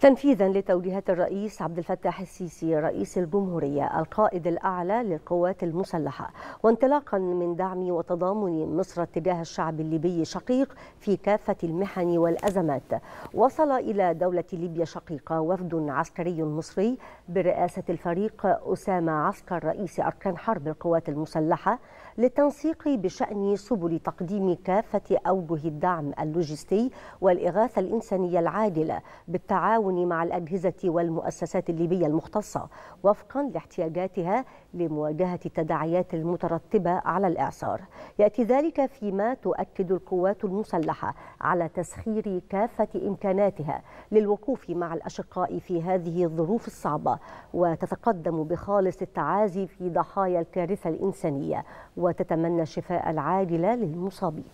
تنفيذا لتوجيهات الرئيس عبد الفتاح السيسي رئيس الجمهورية القائد الأعلى للقوات المسلحة وانطلاقا من دعم وتضامن مصر تجاه الشعب الليبي شقيق في كافة المحن والأزمات وصل إلى دولة ليبيا شقيقة وفد عسكري مصري برئاسة الفريق أسامة عسكر رئيس أركان حرب القوات المسلحة للتنسيق بشأن سبل تقديم كافة أوجه الدعم اللوجستي والإغاثة الإنسانية العادلة بالتعاون بالتعاون مع الأجهزة والمؤسسات الليبية المختصة وفقا لاحتياجاتها لمواجهة التداعيات المترتبة على الإعصار يأتي ذلك فيما تؤكد القوات المسلحة على تسخير كافة إمكاناتها للوقوف مع الأشقاء في هذه الظروف الصعبة وتتقدم بخالص التعازي في ضحايا الكارثة الإنسانية وتتمنى الشفاء العاجل للمصابين